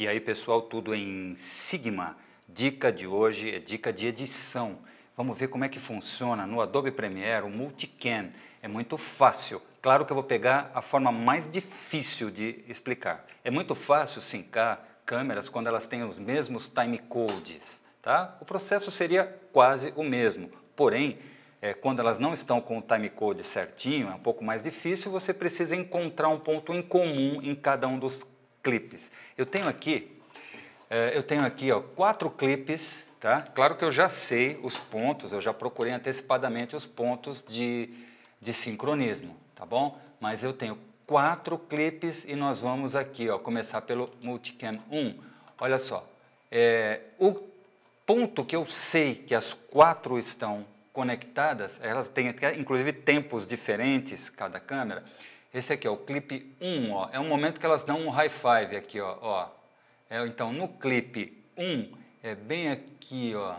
E aí, pessoal, tudo em Sigma. Dica de hoje é dica de edição. Vamos ver como é que funciona no Adobe Premiere o Multicam. É muito fácil. Claro que eu vou pegar a forma mais difícil de explicar. É muito fácil sincar câmeras quando elas têm os mesmos timecodes, tá? O processo seria quase o mesmo, porém, é, quando elas não estão com o timecode certinho, é um pouco mais difícil, você precisa encontrar um ponto em comum em cada um dos clipes. Eu tenho aqui, eh, eu tenho aqui ó, quatro clipes, tá? Claro que eu já sei os pontos, eu já procurei antecipadamente os pontos de, de sincronismo, tá bom? Mas eu tenho quatro clipes e nós vamos aqui, ó, começar pelo Multicam 1. Olha só, é, o ponto que eu sei que as quatro estão conectadas, elas têm inclusive tempos diferentes, cada câmera, esse aqui, é o clipe 1, ó, é um momento que elas dão um high five aqui, ó. ó. É, então, no clipe 1, é bem aqui, ó.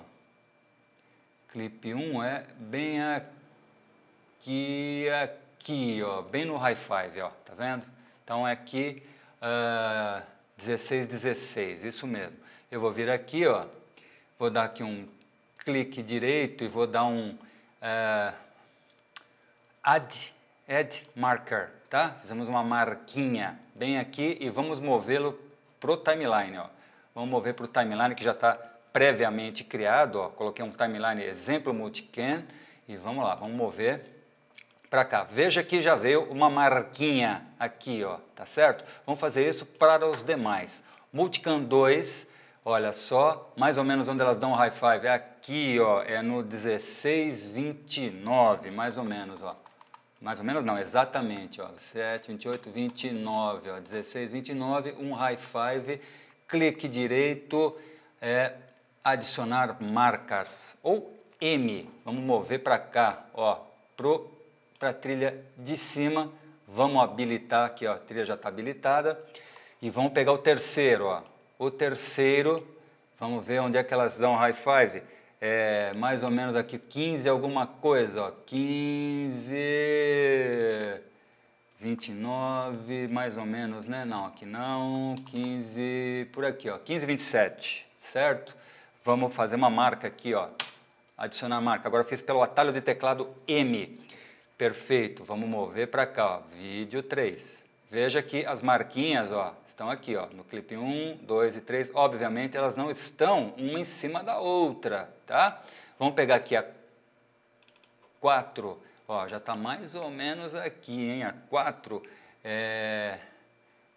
Clipe 1 é bem aqui, aqui, ó. Bem no high five, ó. Tá vendo? Então, é aqui, uh, 16, 16, isso mesmo. Eu vou vir aqui, ó. Vou dar aqui um clique direito e vou dar um uh, add, add marker tá? Fizemos uma marquinha bem aqui e vamos movê-lo pro timeline, ó. Vamos mover pro timeline que já está previamente criado, ó. Coloquei um timeline exemplo multican e vamos lá, vamos mover para cá. Veja que já veio uma marquinha aqui, ó, tá certo? Vamos fazer isso para os demais. Multican 2, olha só, mais ou menos onde elas dão high five, é aqui, ó, é no 1629, mais ou menos, ó mais ou menos não, exatamente, ó, 7, 28, 29, ó, 16, 29, um high five, clique direito, é, adicionar marcas, ou M, vamos mover para cá, ó, para a trilha de cima, vamos habilitar aqui, ó, a trilha já está habilitada, e vamos pegar o terceiro, ó, o terceiro, vamos ver onde é que elas dão high five, é, mais ou menos aqui 15 alguma coisa, ó, 15, 29, mais ou menos, né? Não, aqui não, 15, por aqui, ó, 15, 27, certo? Vamos fazer uma marca aqui, ó, adicionar marca. Agora eu fiz pelo atalho de teclado M, perfeito, vamos mover para cá, ó, vídeo 3. Veja que as marquinhas ó, estão aqui, ó, no clipe 1, 2 e 3. Obviamente, elas não estão uma em cima da outra, tá? Vamos pegar aqui a 4, ó, já está mais ou menos aqui, hein? A 4 é,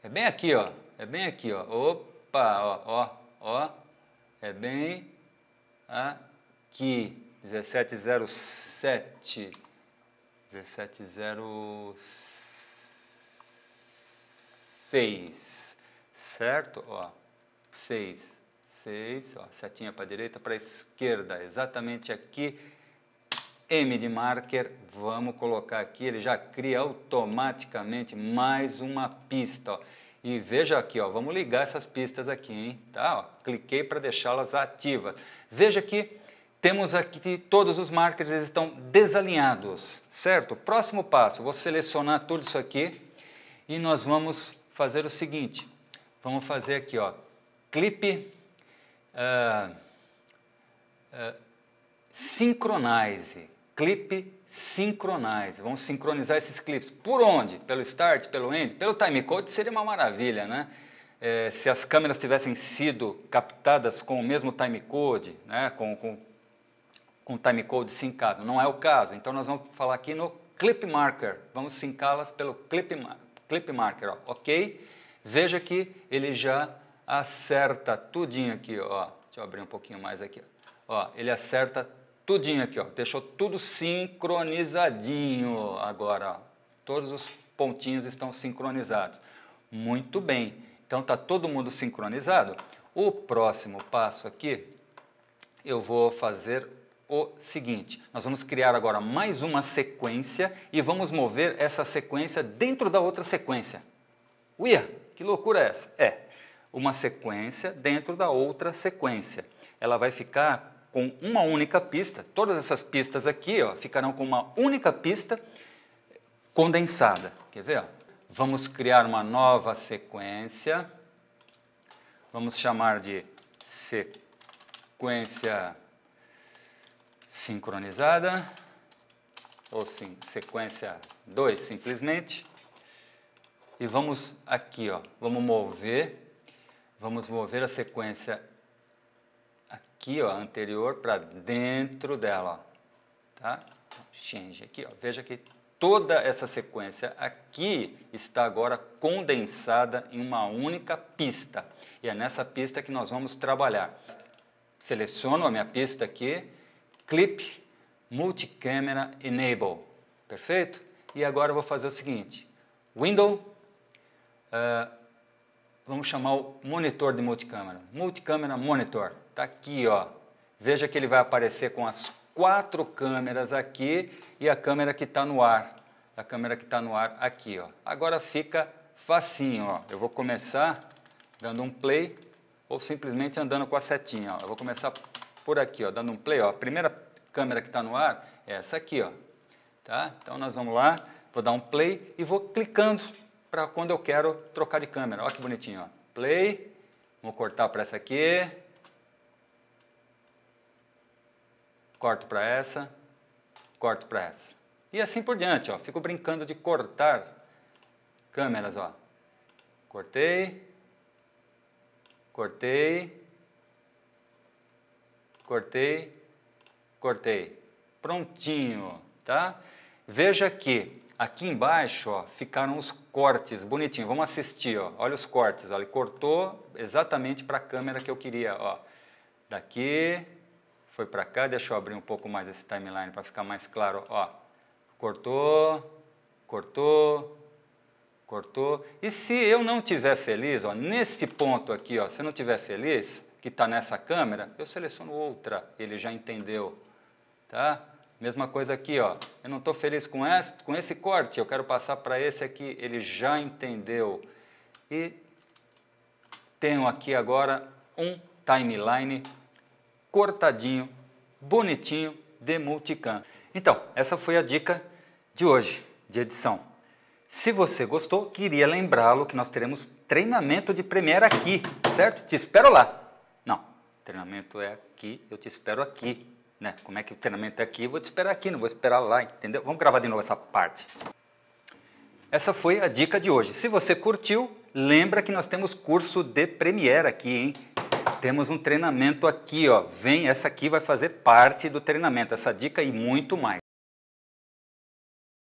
é bem aqui, ó, é bem aqui, ó. Opa, ó, ó, ó, é bem aqui, 1707, 1707. 6, certo? Ó, 6, 6, ó, setinha para a direita, para a esquerda, exatamente aqui, M de marker, vamos colocar aqui, ele já cria automaticamente mais uma pista, ó. E veja aqui, ó, vamos ligar essas pistas aqui, hein? Tá? Ó, cliquei para deixá-las ativas. Veja que temos aqui todos os markers, eles estão desalinhados, certo? Próximo passo, vou selecionar tudo isso aqui e nós vamos fazer o seguinte. Vamos fazer aqui, ó, clipe uh, ah, uh, ah, synchronize, clipe synchronize. Vamos sincronizar esses clipes. Por onde? Pelo start, pelo end, pelo timecode seria uma maravilha, né? É, se as câmeras tivessem sido captadas com o mesmo timecode, né, com, com, com timecode sincado. Não é o caso. Então nós vamos falar aqui no clip marker. Vamos sincá-las pelo clip marker Clip Marker, ó, ok. Veja que ele já acerta tudinho aqui, ó. Deixa eu abrir um pouquinho mais aqui. Ó, ele acerta tudinho aqui, ó. Deixou tudo sincronizadinho agora, ó. Todos os pontinhos estão sincronizados. Muito bem. Então tá todo mundo sincronizado. O próximo passo aqui, eu vou fazer o seguinte: nós vamos criar agora mais uma sequência e vamos mover essa sequência dentro da outra sequência. Uia, que loucura é essa? É, uma sequência dentro da outra sequência. Ela vai ficar com uma única pista, todas essas pistas aqui ó, ficarão com uma única pista condensada. Quer ver? Ó? Vamos criar uma nova sequência. Vamos chamar de sequência sincronizada, ou sim, sequência 2 simplesmente. E vamos aqui, ó, vamos mover, vamos mover a sequência aqui, ó, anterior para dentro dela, ó, tá? Change aqui, ó. Veja que toda essa sequência aqui está agora condensada em uma única pista. E é nessa pista que nós vamos trabalhar. Seleciono a minha pista aqui, Clip Multicamera Enable. Perfeito? E agora eu vou fazer o seguinte. Window, uh, vamos chamar o monitor de multicâmera. Multicâmera Monitor. Está aqui, ó. Veja que ele vai aparecer com as quatro câmeras aqui e a câmera que está no ar. A câmera que está no ar aqui, ó. Agora fica facinho, ó. Eu vou começar dando um play ou simplesmente andando com a setinha, ó. Eu vou começar por aqui, ó, dando um play. Ó. A primeira câmera que está no ar é essa aqui. Ó, tá? Então nós vamos lá, vou dar um play e vou clicando para quando eu quero trocar de câmera. Olha que bonitinho. Ó. Play, vou cortar para essa aqui. Corto para essa, corto para essa. E assim por diante, ó. fico brincando de cortar câmeras. Ó. Cortei, cortei, cortei, cortei. Prontinho, tá? Veja que aqui embaixo ó, ficaram os cortes, bonitinho. Vamos assistir, ó. olha os cortes. Ó. Ele cortou exatamente para a câmera que eu queria. Ó. Daqui, foi para cá, deixa eu abrir um pouco mais esse timeline para ficar mais claro. Ó. Cortou, cortou, cortou. E se eu não tiver feliz, ó, nesse ponto aqui, ó, se eu não tiver feliz, que está nessa câmera, eu seleciono outra, ele já entendeu. Tá? Mesma coisa aqui, ó. eu não estou feliz com esse, com esse corte, eu quero passar para esse aqui, ele já entendeu. E tenho aqui agora um timeline cortadinho, bonitinho, de multicam. Então, essa foi a dica de hoje, de edição. Se você gostou, queria lembrá-lo que nós teremos treinamento de Premiere aqui, certo? Te espero lá! treinamento é aqui, eu te espero aqui. Né? Como é que o treinamento é aqui, eu vou te esperar aqui, não vou esperar lá, entendeu? Vamos gravar de novo essa parte. Essa foi a dica de hoje. Se você curtiu, lembra que nós temos curso de Premiere aqui, hein? Temos um treinamento aqui, ó. Vem, essa aqui vai fazer parte do treinamento, essa dica e muito mais.